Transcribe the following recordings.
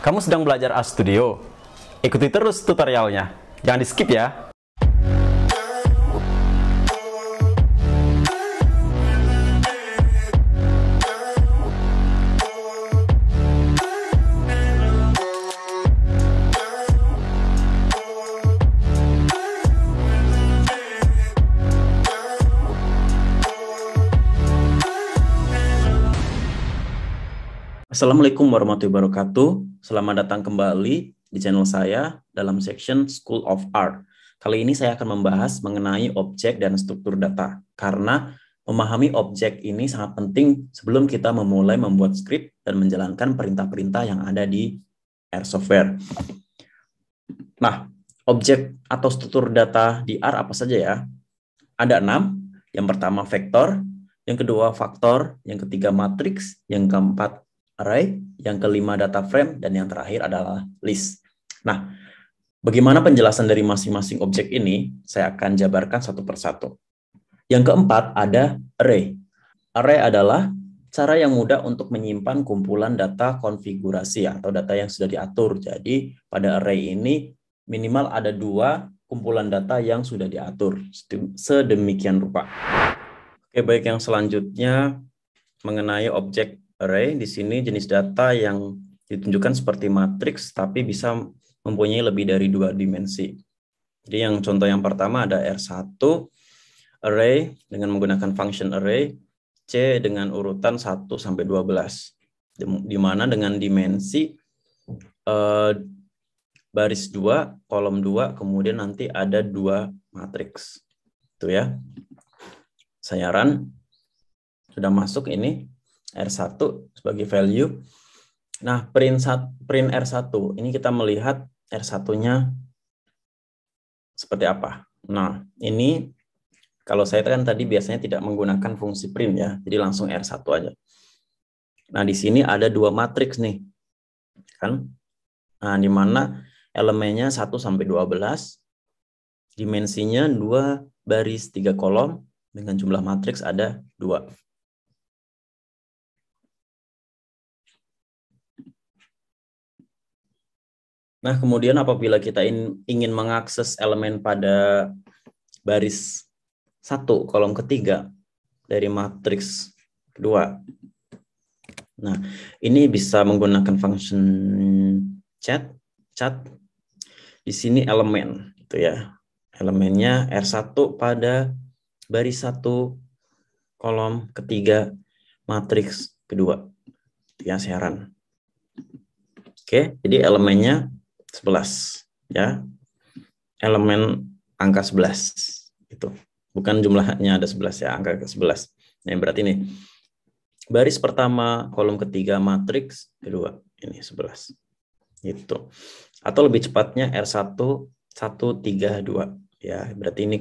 Kamu sedang belajar A Studio? Ikuti terus tutorialnya. Jangan di-skip ya. Assalamualaikum warahmatullahi wabarakatuh. Selamat datang kembali di channel saya dalam section School of Art. Kali ini saya akan membahas mengenai objek dan struktur data, karena memahami objek ini sangat penting sebelum kita memulai membuat script dan menjalankan perintah-perintah yang ada di R software. Nah, objek atau struktur data di R apa saja ya? Ada enam. Yang pertama vektor, yang kedua faktor, yang ketiga matriks, yang keempat array, yang kelima data frame, dan yang terakhir adalah list. Nah, bagaimana penjelasan dari masing-masing objek ini, saya akan jabarkan satu persatu. Yang keempat ada array. Array adalah cara yang mudah untuk menyimpan kumpulan data konfigurasi atau data yang sudah diatur. Jadi pada array ini minimal ada dua kumpulan data yang sudah diatur sedemikian rupa. Oke, baik yang selanjutnya mengenai objek Array di sini jenis data yang ditunjukkan seperti matriks tapi bisa mempunyai lebih dari dua dimensi. Jadi yang contoh yang pertama ada R1 array dengan menggunakan function array C dengan urutan 1 sampai 12. Di mana dengan dimensi eh, baris 2, kolom 2, kemudian nanti ada dua matriks. Itu ya. Sayaran sudah masuk ini. R1 sebagai value. Nah, print, print R1, ini kita melihat R1-nya seperti apa. Nah, ini kalau saya kan tadi biasanya tidak menggunakan fungsi print ya, jadi langsung R1 aja. Nah, di sini ada dua matriks nih. Kan? Nah, di mana elemennya 1 sampai 12, dimensinya 2 baris 3 kolom dengan jumlah matriks ada 2. Nah, kemudian apabila kita in, ingin mengakses elemen pada baris satu kolom ketiga dari matriks kedua. Nah, ini bisa menggunakan function chat chat di sini elemen itu ya. Elemennya R1 pada baris satu kolom ketiga matriks kedua. ya, siaran. Oke, jadi elemennya 11 ya. Elemen angka 11 itu. Bukan jumlahnya ada 11 ya, angka ke-11. Nah, berarti ini baris pertama, kolom ketiga matriks kedua. Ini 11. Itu. Atau lebih cepatnya R1 132 ya. Berarti ini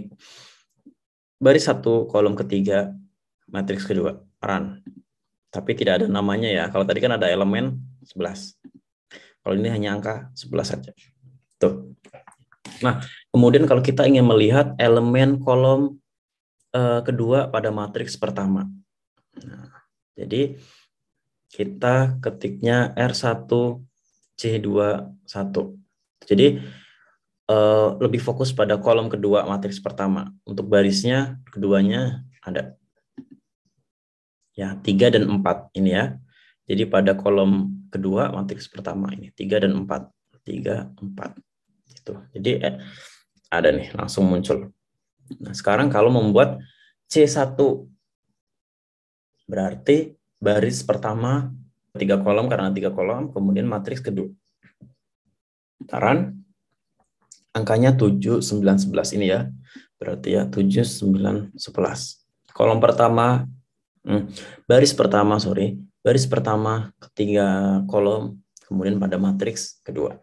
baris satu kolom ketiga matriks kedua run tapi tidak ada namanya ya kalau tadi kan ada elemen 11 kalau ini hanya angka 11 saja. Tuh. Nah, kemudian kalau kita ingin melihat elemen kolom eh, kedua pada matriks pertama. Nah, jadi kita ketiknya R1 C21. Jadi eh, lebih fokus pada kolom kedua matriks pertama. Untuk barisnya keduanya ada. Ya, 3 dan 4 ini ya. Jadi pada kolom kedua matriks pertama ini 3 dan 4. 3 4. Gitu. Jadi eh, ada nih langsung muncul. Nah, sekarang kalau membuat C1 berarti baris pertama tiga kolom karena tiga kolom, kemudian matriks kedua. Taran angkanya 7 9 11 ini ya. Berarti ya 7 9 11. Kolom pertama hmm, baris pertama sorry baris pertama, ketiga kolom, kemudian pada matriks kedua.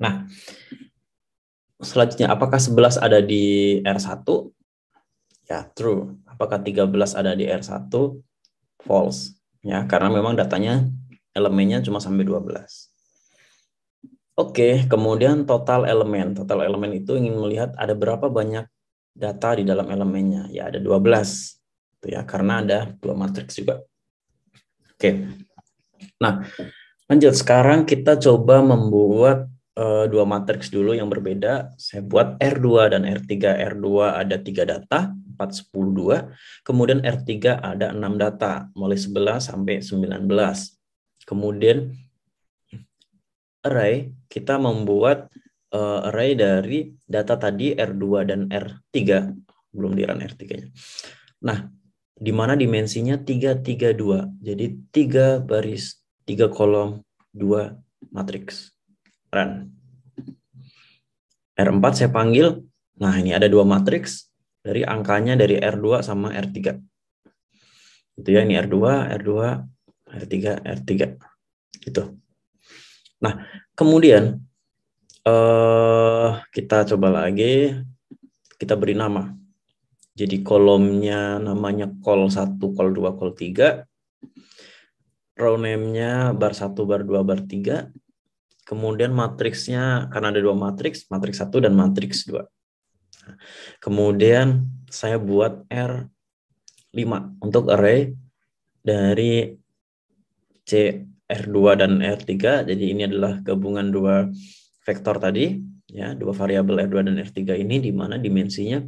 Nah, selanjutnya apakah 11 ada di R1? Ya, true. Apakah 13 ada di R1? False. Ya, karena memang datanya elemennya cuma sampai 12. Oke, kemudian total elemen. Total elemen itu ingin melihat ada berapa banyak data di dalam elemennya. Ya, ada 12. Itu ya, karena ada dua matriks juga. Oke. Nah, lanjut sekarang kita coba membuat uh, dua matriks dulu yang berbeda. Saya buat R2 dan R3. R2 ada tiga data, 4, 10, 2. Kemudian R3 ada 6 data, mulai 11 sampai 19. Kemudian array, kita membuat uh, array dari data tadi R2 dan R3. Belum diran R3-nya. Nah, di mana dimensinya 332. Jadi 3 baris, 3 kolom, 2 matriks. Run. R4 saya panggil. Nah, ini ada dua matriks dari angkanya dari R2 sama R3. Itu ya, ini R2, R2, R3, R3. Gitu. Nah, kemudian eh uh, kita coba lagi kita beri nama. Jadi kolomnya namanya call 1, call 2, call 3. Row name-nya bar 1, bar 2, bar 3. Kemudian matriksnya, karena ada dua matriks, matriks 1 dan matriks 2. Kemudian saya buat R5 untuk array dari C R2 dan R3. Jadi ini adalah gabungan dua vektor tadi, ya, dua variabel R2 dan R3 ini di mana dimensinya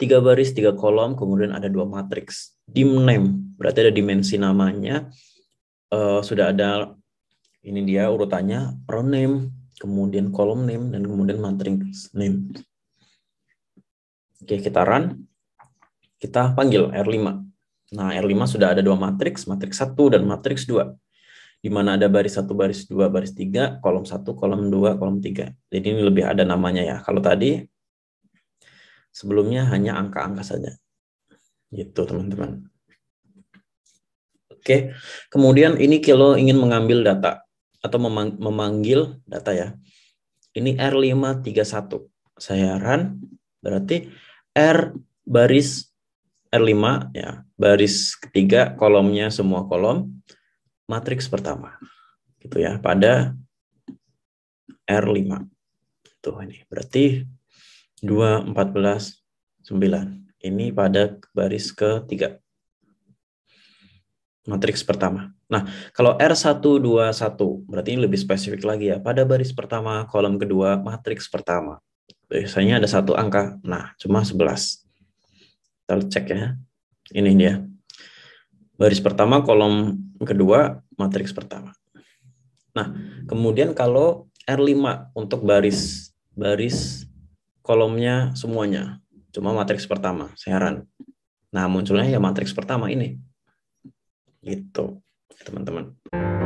tiga baris, tiga kolom, kemudian ada dua matriks. Dim name, berarti ada dimensi namanya. Uh, sudah ada, ini dia urutannya, row name, kemudian kolom name, dan kemudian matriks name. Oke, kita run. Kita panggil R5. Nah, R5 sudah ada dua matriks, matriks 1 dan matriks 2. Di mana ada baris 1, baris 2, baris 3, kolom 1, kolom 2, kolom 3. Jadi ini lebih ada namanya ya. Kalau tadi Sebelumnya hanya angka-angka saja. Gitu teman-teman. Oke, kemudian ini kalau ingin mengambil data atau memanggil data ya. Ini R531. Saya run, berarti R baris R5 ya, baris ketiga kolomnya semua kolom matriks pertama. Gitu ya, pada R5. Tuh ini, berarti 2, 14, 9. Ini pada baris ketiga. Matriks pertama. Nah, kalau R121, berarti ini lebih spesifik lagi ya. Pada baris pertama, kolom kedua, matriks pertama. Biasanya ada satu angka. Nah, cuma 11. Kita cek ya. Ini dia. Baris pertama, kolom kedua, matriks pertama. Nah, kemudian kalau R5 untuk baris baris kolomnya semuanya. Cuma matriks pertama, saya heran. Nah, munculnya ya matriks pertama ini. Gitu, teman-teman. Ya,